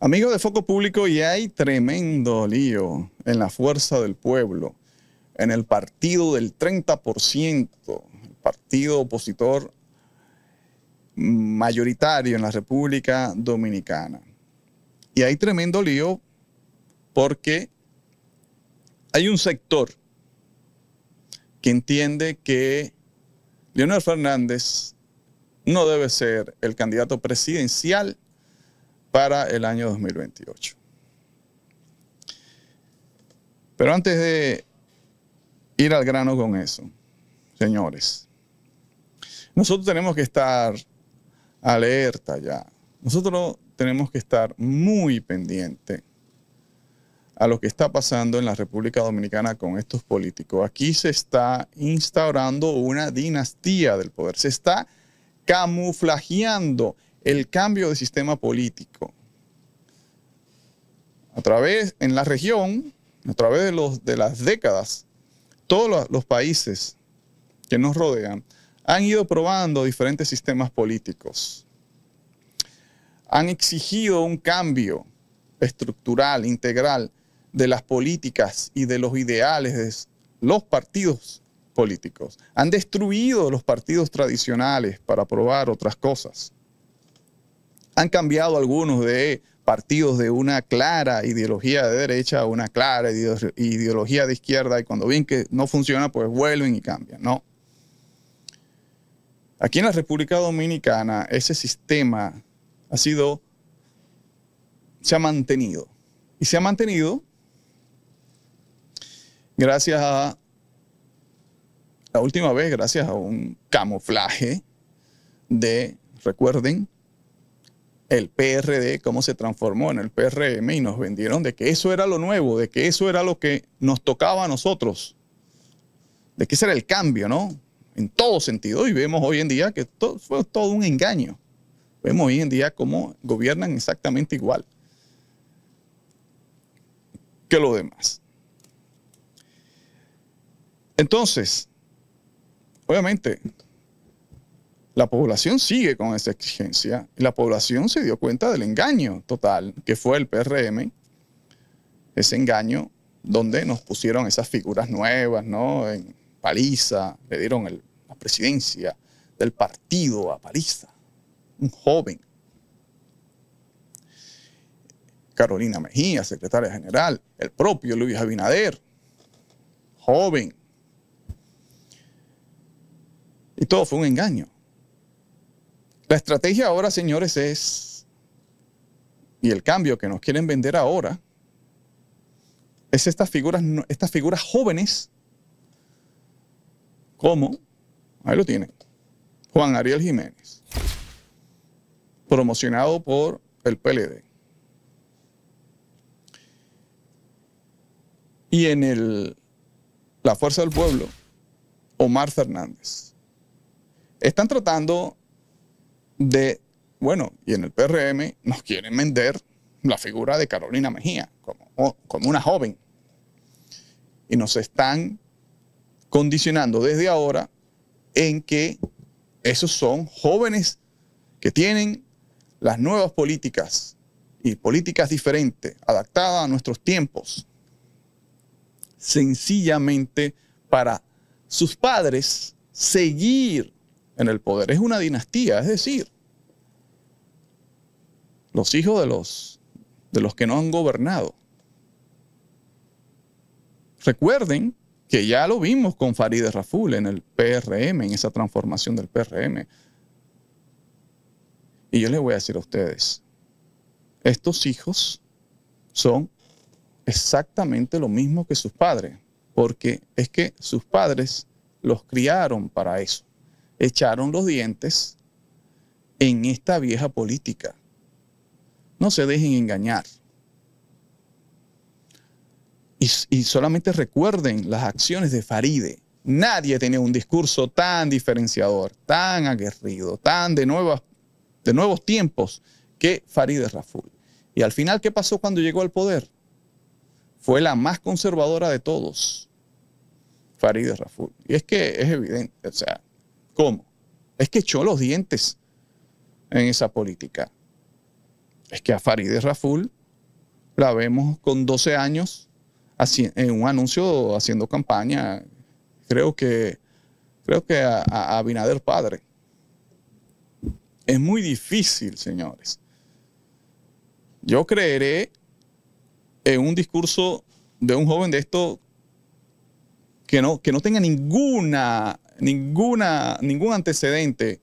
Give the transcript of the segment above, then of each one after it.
Amigos de Foco Público, y hay tremendo lío en la fuerza del pueblo, en el partido del 30%, el partido opositor mayoritario en la República Dominicana. Y hay tremendo lío porque hay un sector que entiende que Leonel Fernández no debe ser el candidato presidencial para el año 2028. Pero antes de ir al grano con eso, señores, nosotros tenemos que estar alerta ya. Nosotros tenemos que estar muy pendiente a lo que está pasando en la República Dominicana con estos políticos. Aquí se está instaurando una dinastía del poder, se está camuflajeando el cambio de sistema político. A través, en la región, a través de, los, de las décadas, todos los países que nos rodean han ido probando diferentes sistemas políticos. Han exigido un cambio estructural, integral, de las políticas y de los ideales de los partidos políticos. Han destruido los partidos tradicionales para probar otras cosas han cambiado algunos de partidos de una clara ideología de derecha a una clara ideología de izquierda y cuando ven que no funciona, pues vuelven y cambian, ¿no? Aquí en la República Dominicana ese sistema ha sido, se ha mantenido. Y se ha mantenido gracias a, la última vez, gracias a un camuflaje de, recuerden, el PRD, cómo se transformó en el PRM y nos vendieron de que eso era lo nuevo, de que eso era lo que nos tocaba a nosotros, de que ese era el cambio, ¿no? En todo sentido. Y vemos hoy en día que todo, fue todo un engaño. Vemos hoy en día cómo gobiernan exactamente igual que lo demás. Entonces, obviamente, la población sigue con esa exigencia. La población se dio cuenta del engaño total que fue el PRM, ese engaño donde nos pusieron esas figuras nuevas, ¿no? En Paliza, le dieron la presidencia del partido a Paliza, un joven. Carolina Mejía, secretaria general, el propio Luis Abinader, joven. Y todo fue un engaño. La estrategia ahora, señores, es, y el cambio que nos quieren vender ahora, es estas figuras, estas figuras jóvenes, como, ahí lo tienen, Juan Ariel Jiménez, promocionado por el PLD. Y en el, la Fuerza del Pueblo, Omar Fernández. Están tratando de, bueno, y en el PRM nos quieren vender la figura de Carolina Mejía como, como una joven. Y nos están condicionando desde ahora en que esos son jóvenes que tienen las nuevas políticas y políticas diferentes, adaptadas a nuestros tiempos, sencillamente para sus padres seguir en el poder. Es una dinastía, es decir, los hijos de los, de los que no han gobernado. Recuerden que ya lo vimos con Farideh Raful en el PRM, en esa transformación del PRM. Y yo les voy a decir a ustedes, estos hijos son exactamente lo mismo que sus padres, porque es que sus padres los criaron para eso echaron los dientes en esta vieja política. No se dejen engañar. Y, solamente recuerden las acciones de Faride. Nadie tenía un discurso tan diferenciador, tan aguerrido, tan de, de nuevos tiempos que Faride Raful. Y al final, ¿qué pasó cuando llegó al poder? Fue la más conservadora de todos, Faride Raful. Y es que es evidente, o sea, ¿Cómo? Es que echó los dientes en esa política. Es que a Farideh Raful la vemos con 12 años en un anuncio haciendo campaña, creo que, creo que a, Abinader Padre. Es muy difícil, señores. Yo creeré en un discurso de un joven de esto que no, que no tenga ninguna ninguna, ningún antecedente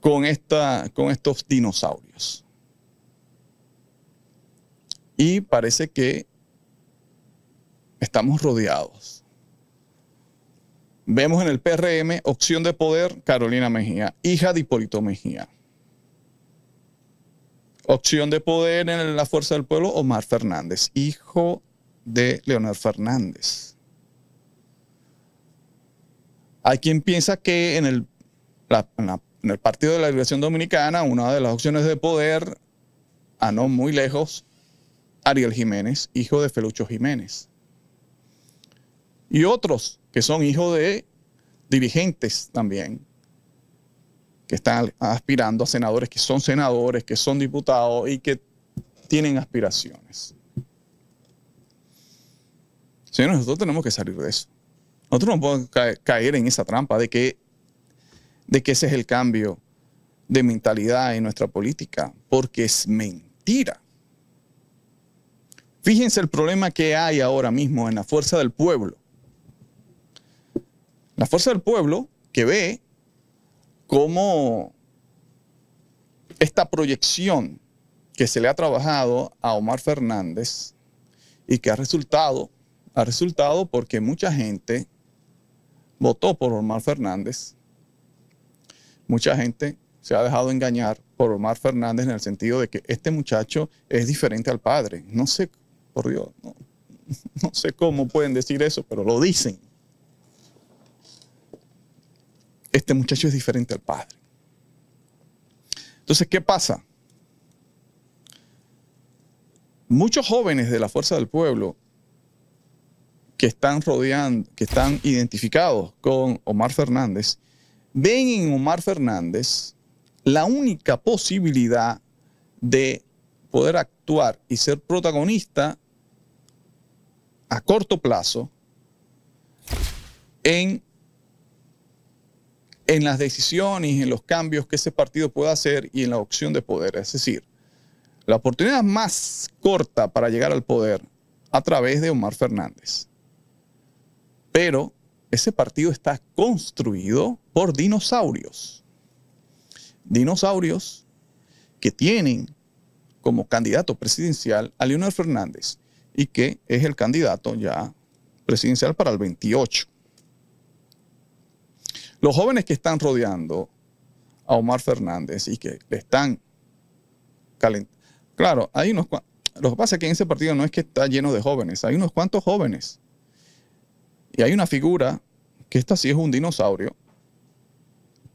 con, esta, con estos dinosaurios. Y parece que estamos rodeados. Vemos en el PRM opción de poder Carolina Mejía, hija de Hipólito Mejía. Opción de poder en la Fuerza del Pueblo Omar Fernández, hijo de Leonardo Fernández. Hay quien piensa que en el, Partido de la Liberación Dominicana, una de las opciones de poder, a no muy lejos, Ariel Jiménez, hijo de Felucho Jiménez. Y otros que son hijos de dirigentes también, que están aspirando a senadores, que son senadores, que son diputados y que tienen aspiraciones. Señores, nosotros tenemos que salir de eso. Nosotros no podemos caer en esa trampa de que, de que ese es el cambio de mentalidad en nuestra política, porque es mentira. Fíjense el problema que hay ahora mismo en la fuerza del pueblo. La fuerza del pueblo que ve cómo esta proyección que se le ha trabajado a Omar Fernández y que ha resultado, ha resultado porque mucha gente votó por Omar Fernández. Mucha gente se ha dejado engañar por Omar Fernández en el sentido de que este muchacho es diferente al padre. No sé, por Dios, no, no sé cómo pueden decir eso, pero lo dicen. Este muchacho es diferente al padre. Entonces, ¿qué pasa? Muchos jóvenes de la Fuerza del Pueblo que están rodeando, que están identificados con Omar Fernández, ven en Omar Fernández la única posibilidad de poder actuar y ser protagonista a corto plazo en, en las decisiones, en los cambios que ese partido pueda hacer y en la opción de poder. Es decir, la oportunidad más corta para llegar al poder a través de Omar Fernández. Pero ese partido está construido por dinosaurios. Dinosaurios que tienen como candidato presidencial a Leonel Fernández y que es el candidato ya presidencial para el 28. Los jóvenes que están rodeando a Omar Fernández y que le están calentando. Claro, hay unos Lo que pasa es que en ese partido no es que está lleno de jóvenes, hay unos cuantos jóvenes y hay una figura, que esta sí es un dinosaurio,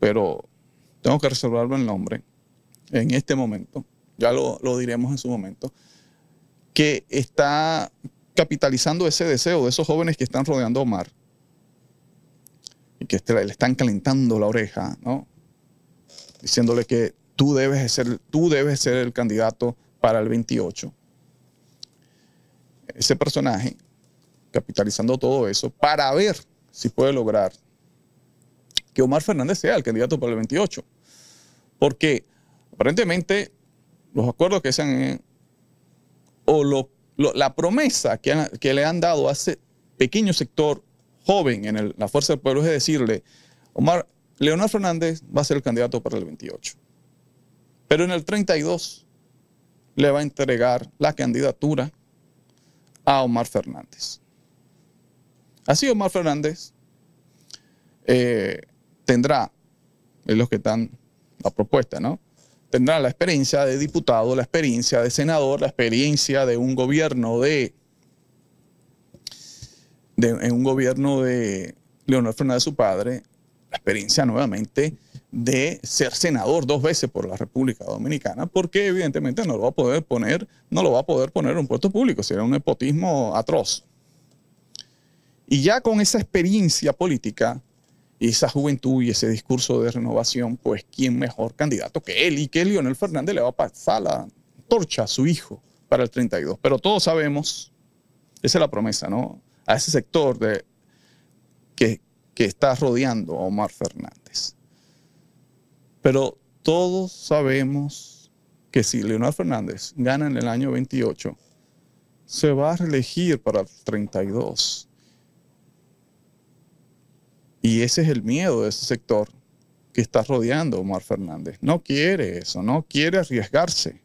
pero tengo que reservarlo el nombre en este momento, ya lo, diremos en su momento, que está capitalizando ese deseo de esos jóvenes que están rodeando a Omar y que este, le están calentando la oreja, Diciéndole que tú debes ser, tú debes ser el candidato para el 28. Ese personaje capitalizando todo eso para ver si puede lograr que Omar Fernández sea el candidato para el 28. Porque aparentemente los acuerdos que se han... Eh, o la promesa que, le han dado a ese pequeño sector joven en la Fuerza del Pueblo es decirle, Omar, Leonel Fernández va a ser el candidato para el 28. Pero en el 32 le va a entregar la candidatura a Omar Fernández. Así Omar Fernández eh, tendrá, es los que están la propuesta, ¿no? Tendrá la experiencia de diputado, la experiencia de senador, la experiencia de un gobierno de, en un gobierno de Leonel Fernández, su padre, la experiencia nuevamente de ser senador dos veces por la República Dominicana, porque evidentemente no lo va a poder poner, no lo va a poder poner en un puesto público, sería un nepotismo atroz. Y ya con esa experiencia política y esa juventud y ese discurso de renovación, pues quién mejor candidato que él y que Leonel Fernández le va a pasar la torcha a su hijo para el 32. Pero todos sabemos, esa es la promesa, ¿no? A ese sector de, que, que está rodeando a Omar Fernández. Pero todos sabemos que si Leonel Fernández gana en el año 28, se va a reelegir para el 32. Y ese es el miedo de ese sector que está rodeando a Omar Fernández. No quiere eso, no quiere arriesgarse.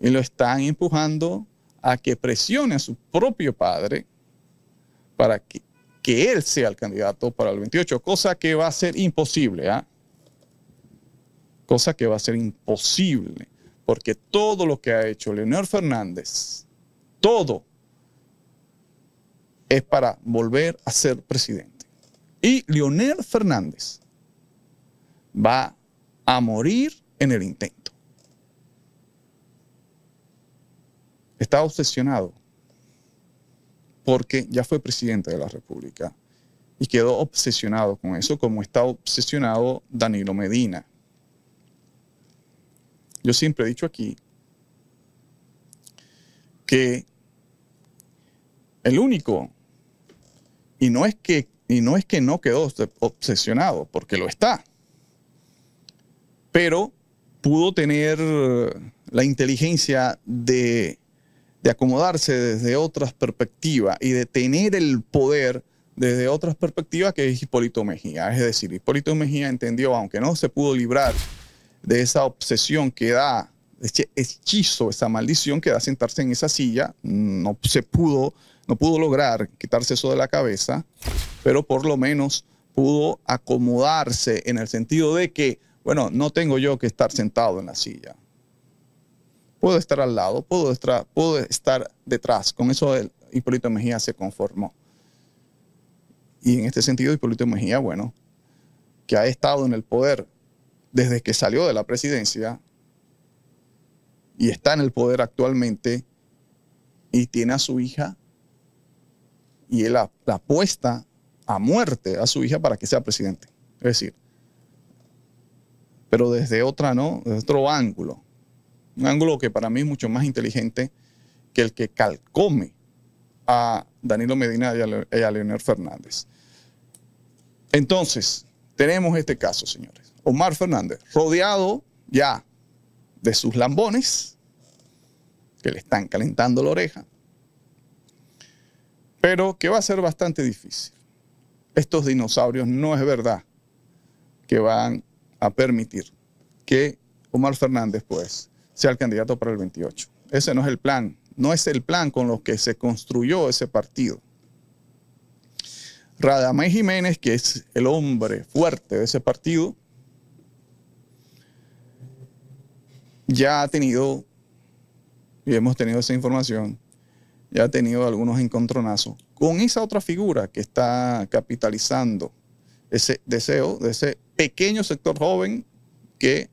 Y lo están empujando a que presione a su propio padre para que, él sea el candidato para el 28, cosa que va a ser imposible. ¿ah? Cosa que va a ser imposible, porque todo lo que ha hecho Leonel Fernández, todo, es para volver a ser presidente. Y Leonel Fernández va a morir en el intento. Está obsesionado porque ya fue presidente de la República y quedó obsesionado con eso, como está obsesionado Danilo Medina. Yo siempre he dicho aquí que el único, y no es que y no es que no quedó obsesionado, porque lo está. Pero pudo tener eh, la inteligencia de, acomodarse desde otras perspectivas y de tener el poder desde otras perspectivas que es Hipólito Mejía. Es decir, Hipólito Mejía entendió, aunque no se pudo librar de esa obsesión que da, ese hechizo, esa maldición que da sentarse en esa silla, no se pudo no pudo lograr quitarse eso de la cabeza, pero por lo menos pudo acomodarse en el sentido de que, bueno, no tengo yo que estar sentado en la silla. Puedo estar al lado, puedo estar, puedo estar detrás. Con eso Hipólito Mejía se conformó. Y en este sentido, Hipólito Mejía, bueno, que ha estado en el poder desde que salió de la presidencia y está en el poder actualmente y tiene a su hija y él apuesta a muerte a su hija para que sea presidente. Es decir, pero desde otra, ¿no? otro ángulo. Un ángulo que para mí es mucho más inteligente que el que calcome a Danilo Medina a, y a Leonel Fernández. Entonces, tenemos este caso, señores. Omar Fernández, rodeado ya de sus lambones, que le están calentando la oreja, pero que va a ser bastante difícil. Estos dinosaurios no es verdad que van a permitir que Omar Fernández, pues, sea el candidato para el 28. Ese no es el plan, no es el plan con lo que se construyó ese partido. Radamés Jiménez, que es el hombre fuerte de ese partido, ya ha tenido, y hemos tenido esa información, ya ha tenido algunos encontronazos con esa otra figura que está capitalizando ese deseo de ese pequeño sector joven que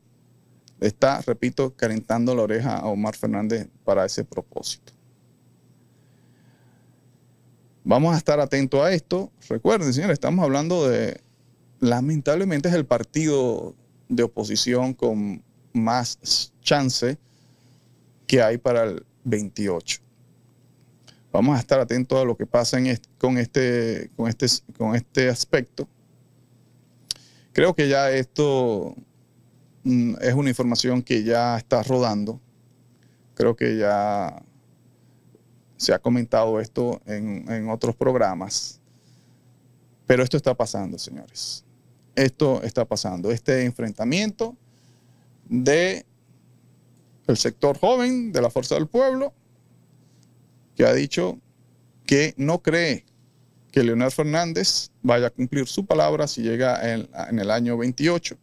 está, repito, calentando la oreja a Omar Fernández para ese propósito. Vamos a estar atentos a esto. Recuerden, señores, estamos hablando de, lamentablemente es el partido de oposición con más chance que hay para el 28. Vamos a estar atentos a lo que pasa con, este, este, con este aspecto. Creo que ya esto mm, es una información que ya está rodando. Creo que ya se ha comentado esto en, otros programas. Pero esto está pasando, señores. Esto está pasando. Este enfrentamiento del el sector joven, de la fuerza del pueblo, que ha dicho que no cree que Leonel Fernández vaya a cumplir su palabra si llega en, el año 28.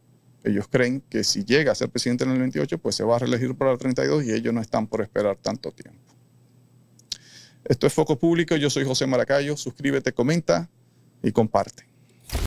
Ellos creen que si llega a ser presidente en el 28, pues se va a reelegir para el 32 y ellos no están por esperar tanto tiempo. Esto es Foco Público, yo soy José Maracayo, suscríbete, comenta y comparte.